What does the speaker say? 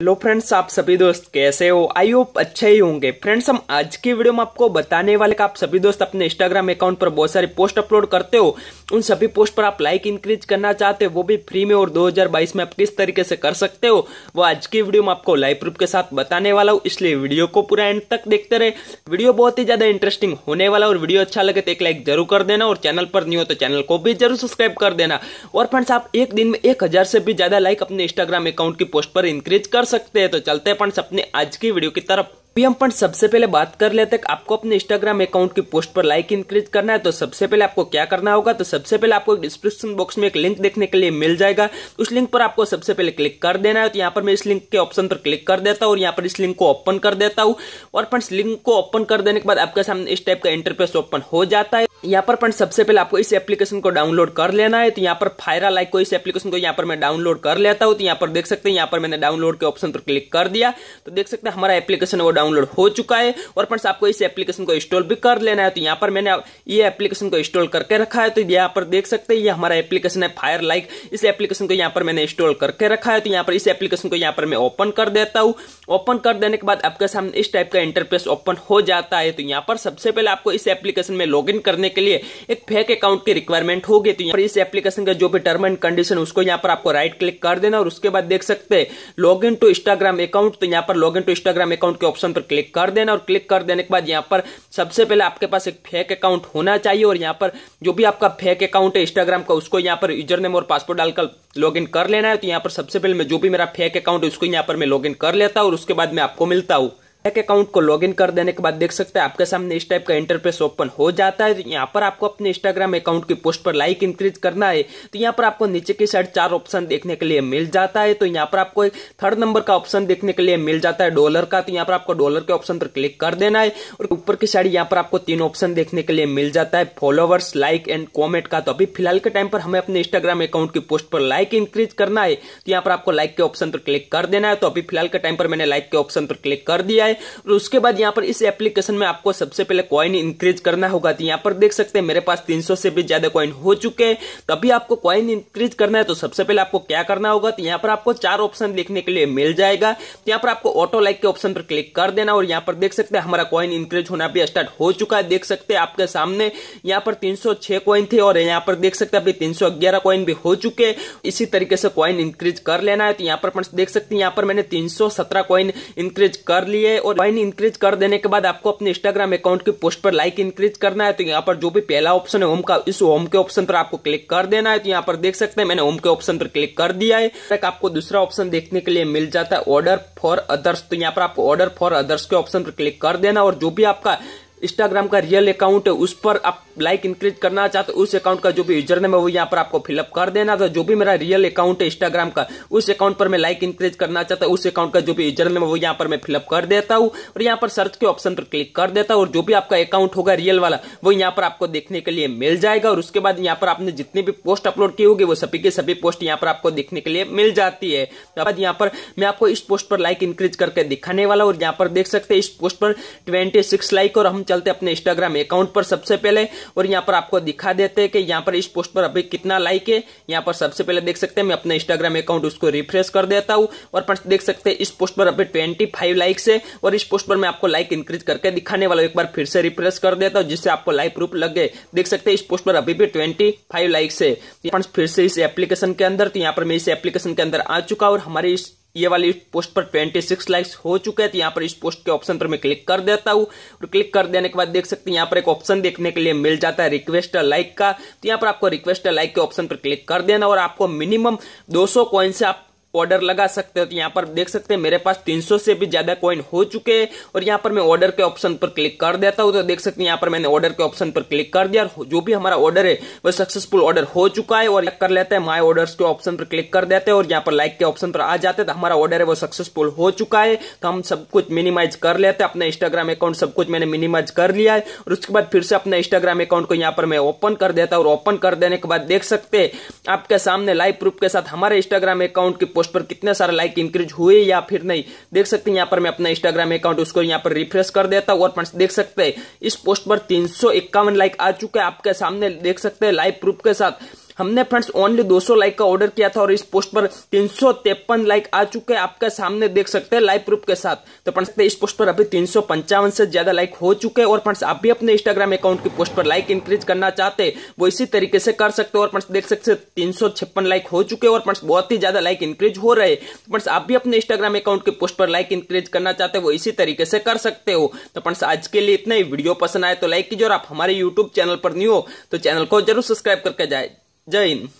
Hello friends आप सभी दोस्त कैसे हो आई होप अच्छे ही होंगे फ्रेंड्स हम आज की वीडियो में आपको बताने वाले कि आप सभी दोस्त अपने इंस्टाग्राम अकाउंट पर बहुत सारे पोस्ट अपलोड करते हो उन सभी पोस्ट पर आप लाइक इंक्रीज करना चाहते हो वो भी फ्री में और 2022 में आप किस तरीके से कर सकते हो वो आज की वीडियो में आपको लाइव प्रूफ के साथ बताने वाला हूँ इसलिए वीडियो को पूरा एंड तक देखते रहे वीडियो बहुत ही ज्यादा इंटरेस्टिंग होने वाला और वीडियो अच्छा लगे तो एक लाइक जरूर कर देना और चैनल पर नहीं हो तो चैनल को भी जरूर सब्सक्राइब कर देना और फ्रेंड्स आप एक दिन में एक से भी ज्यादा लाइक अपने इंस्टाग्राम अकाउंट की पोस्ट पर इंक्रीज कर सकते हैं तो चलते अपन अपने आज की वीडियो की तरफ अभी हम पर सबसे पहले बात कर लेते हैं आपको अपने इंस्टाग्राम अकाउंट की पोस्ट पर लाइक इंक्रीज करना है तो सबसे पहले आपको क्या करना होगा तो सबसे पहले आपको डिस्क्रिप्शन बॉक्स में एक लिंक देखने के लिए मिल जाएगा उस लिंक पर आपको सबसे पहले क्लिक कर देना है तो यहाँ पर मैं इस लिंक के ऑप्शन पर क्लिक कर देता हूँ और यहाँ पर इस लिंक को ओपन कर देता हूँ और फ्रेंड्स लिंक को ओपन कर देने के बाद आपके सामने इस टाइप का इंटरफेस ओपन हो जाता है यहाँ पर फ्रेंड सबसे पहले आपको इस एप्लीकेशन को डाउनलोड कर लेना है तो यहाँ पर फायरा लाइक को इस एप्लीकेशन को यहाँ पर मैं डाउनलोड कर लेता हूँ तो यहाँ पर देख सकते हैं यहाँ पर मैंने डाउनलोड के ऑप्शन पर क्लिक कर दिया तो देख सकते हैं हमारा एप्लीकेशन वो डाउनलोड हो चुका है और फ्रेंड्स आपको इस एप्लीकेशन को इंस्टॉल भी कर लेना है तो यहाँ पर मैंने ये एप्लीकेशन को इंस्टॉल करके रखा है तो यहाँ पर देख सकते हैं ये हमारा एप्लीकेशन है फायर लाइक इस एप्लीकेशन को यहाँ पर मैंने इंस्टॉल करके रखा है तो यहाँ पर इस एप्लीकेशन को यहाँ पर मैं ओपन कर देता हूँ ओपन कर देने के बाद आपके सामने इस टाइप का इंटरफेस ओपन हो जाता है तो यहाँ पर सबसे पहले आपको इस एप्लीकेशन में लॉग करने के लिए एक फेक अकाउंट की रिक्वायरमेंट होगी तो यहाँ पर इस एप्लीकेशन का जो भी टर्म एंड कंडीशन उसको यहाँ पर आपको राइट क्लिक कर देना और उसके बाद देख सकते हैं log in to Instagram account तो यहाँ पर log in to Instagram account के ऑप्शन ऑप्शन पर क्लिक कर देना और क्लिक कर देने के बाद यहाँ पर सबसे पहले आपके पास एक फेक अकाउंट होना चाहिए और यहाँ पर जो भी आपका फेक अकाउंट है इंस्टाग्राम का उसको यहाँ पर यूजर नेम और पासवर्ड डालकर लॉग इन कर लेना है तो यहाँ पर सबसे पहले मैं जो भी मेरा फेक अकाउंट है उसको यहाँ पर मैं लॉग कर लेता हूँ और उसके बाद मैं आपको मिलता हूँ बैंक अकाउंट को लॉगिन कर देने के बाद देख सकते हैं आपके सामने इस टाइप का इंटरफेस ओपन हो जाता है यहाँ पर आपको अपने इंस्टाग्राम अकाउंट की पोस्ट पर लाइक इंक्रीज करना है तो यहाँ पर आपको नीचे की साइड चार ऑप्शन देखने के लिए मिल जाता है तो यहाँ पर आपको एक थर्ड नंबर का ऑप्शन देखने के लिए मिल जाता है डॉलर का तो यहाँ पर आपको डॉलर के ऑप्शन पर क्लिक कर देना है और ऊपर की साइड यहाँ पर आपको तीन ऑप्शन देखने के लिए मिल जाता है फॉलोवर्स लाइक एंड कॉमेंट का तो अभी फिलहाल के टाइम पर हमें अपने इंस्टाग्राम अकाउंट की पोस्ट पर लाइक इंक्रीज करना है तो यहाँ पर आपको लाइक के ऑप्शन पर क्लिक कर देना है तो अभी फिलहाल के टाइम पर मैंने लाइक के ऑप्शन पर क्लिक कर दिया है है और उसके बाद यहाँ पर इस एप्लीकेशन में आपको सबसे पहले कॉइन इंक्रीज करना होगा तो यहाँ पर देख सकते हैं मेरे पास 300 से भी ज्यादा कॉइन हो चुके हैं तो अभी आपको कॉइन इंक्रीज करना है तो सबसे पहले आपको क्या करना होगा तो यहाँ पर आपको चार ऑप्शन देखने के लिए मिल जाएगा तो यहाँ पर आपको ऑटो लाइक के ऑप्शन पर क्लिक कर देना और यहाँ पर देख सकते हैं हमारा कॉइन इंक्रीज होना भी स्टार्ट हो चुका है देख सकते हैं आपके सामने यहाँ पर 306 कॉइन थे और यहाँ पर देख सकते अभी तीन सौ कॉइन भी हो चुके इसी तरीके से कॉइन इंक्रीज कर लेना है तो यहाँ पर देख सकते हैं यहाँ पर मैंने 317 कॉइन इंक्रीज कर लिए और वाइन इंक्रीज कर देने के बाद आपको अपने इंस्टाग्राम अकाउंट की पोस्ट पर लाइक इंक्रीज करना है तो यहाँ पर जो भी पहला ऑप्शन है होम का इस होम के ऑप्शन पर आपको क्लिक कर देना है तो यहाँ पर देख सकते हैं मैंने होम के ऑप्शन पर क्लिक कर दिया है तक आपको दूसरा ऑप्शन देखने के लिए मिल जाता है ऑर्डर फॉर अदर्स तो यहाँ पर आपको ऑर्डर फॉर अदर्स के ऑप्शन पर क्लिक कर देना और जो भी आपका इंस्टाग्राम का रियल अकाउंट है उस पर आप लाइक इंक्रीज करना चाहते उस अकाउंट का जो भी यूजर नेम है वो यहाँ पर आपको फिलअप कर देना था जो भी मेरा रियल अकाउंट है इंस्टाग्राम का उस अकाउंट पर मैं लाइक इंक्रीज करना चाहता हूँ उस अकाउंट का जो भी यूजर नेम है वो यहाँ पर मैं फिलअप कर देता हूँ और यहाँ पर सर्च के ऑप्शन पर क्लिक कर देता हूँ और जो भी आपका अकाउंट होगा रियल वाला वो यहाँ पर आपको देखने के लिए मिल जाएगा और उसके बाद यहाँ पर आपने जितनी भी पोस्ट अपलोड की होगी वो सभी की सभी पोस्ट यहाँ पर आपको देखने के लिए मिल जाती है बाद यहाँ पर मैं आपको इस पोस्ट पर लाइक इंक्रीज करके दिखाने वाला और यहाँ पर देख सकते हैं इस पोस्ट पर ट्वेंटी लाइक और हम चलते अपने इंस्टाग्राम अकाउंट पर सबसे पहले और यहाँ पर आपको दिखा देते हैं कि यहाँ पर इस पोस्ट पर अभी कितना लाइक है यहाँ पर सबसे पहले देख सकते हैं मैं अपने इंस्टाग्राम अकाउंट उसको रिफ्रेश कर देता हूँ और देख सकते हैं इस पोस्ट पर अभी ट्वेंटी फाइव लाइक्स है और इस पोस्ट पर मैं आपको लाइक इंक्रीज करके दिखाने वाला एक बार फिर से रिफ्रेश कर देता हूँ जिससे आपको लाइव प्रूफ लग गए देख सकते हैं इस पोस्ट पर अभी भी ट्वेंटी फाइव लाइक्स है फिर से इस एप्लीकेशन के अंदर तो यहाँ पर मैं इस एप्लीकेशन के अंदर आ चुका और हमारे इस ये वाली पोस्ट पर 26 लाइक्स हो चुके हैं तो यहाँ पर इस पोस्ट के ऑप्शन पर मैं क्लिक कर देता हूँ और क्लिक कर देने के बाद देख सकते हैं यहाँ पर एक ऑप्शन देखने के लिए मिल जाता है रिक्वेस्ट लाइक का तो यहाँ पर आपको रिक्वेस्ट लाइक के ऑप्शन पर क्लिक कर देना और आपको मिनिमम 200 सौ से आप ऑर्डर लगा सकते हो तो यहाँ पर देख सकते हैं मेरे पास 300 से भी ज्यादा कॉइन हो चुके हैं और यहाँ पर मैं ऑर्डर के ऑप्शन पर क्लिक कर देता हूँ तो देख सकते हैं यहाँ पर मैंने ऑर्डर के ऑप्शन पर क्लिक कर दिया और जो भी हमारा ऑर्डर है वह सक्सेसफुल ऑर्डर हो चुका है और कर लेते हैं माई ऑर्डर के ऑप्शन पर क्लिक कर देते हैं और यहाँ पर लाइक के ऑप्शन पर आ जाते तो हमारा ऑर्डर है वो सक्सेसफुल हो चुका है तो हम सब कुछ मिनिमाइज कर लेते हैं अपना इंस्टाग्राम अकाउंट सब कुछ मैंने मिनिमाइज कर लिया है और उसके बाद फिर से अपना इंस्टाग्राम अकाउंट को यहाँ पर मैं ओपन कर देता हूँ और ओपन कर देने के बाद देख सकते आपके सामने लाइव प्रूफ के साथ हमारे इंस्टाग्राम अकाउंट की पोस्ट पर कितने सारे लाइक इंक्रीज हुए या फिर नहीं देख सकते हैं यहाँ पर मैं अपना इंस्टाग्राम अकाउंट उसको यहाँ पर रिफ्रेश कर देता हूँ और देख सकते हैं इस पोस्ट पर तीन लाइक आ चुका है आपके सामने देख सकते हैं लाइव प्रूफ के साथ हमने फ्रेंड्स ओनली 200 लाइक का ऑर्डर किया था और इस पोस्ट पर तीन लाइक आ चुके हैं आपके सामने देख सकते हैं लाइव प्रूफ के साथ तो फ्रेंड्स इस पोस्ट पर अभी तीन से ज्यादा लाइक हो चुके हैं और फ्रेंड्स आप भी अपने इंस्टाग्राम अकाउंट की पोस्ट पर लाइक इंक्रीज करना चाहते वो इसी तरीके से कर सकते हो और फ्रेंड्स देख सकते तीन लाइक हो चुके और फ्रेंड्स बहुत ही ज्यादा लाइक इंक्रीज हो रहे तो फ्रेंड्स आप भी अपने इंस्टाग्राम अकाउंट की पोस्ट पर लाइक इंक्रीज करना चाहते वो इसी तरीके से कर सकते हो तो फ्रेंड्स आज के लिए इतना ही वीडियो पसंद आए तो लाइक कीजिए और आप हमारे यूट्यूब चैनल पर न्यू हो तो चैनल को जरूर सब्सक्राइब करके जाए Jain.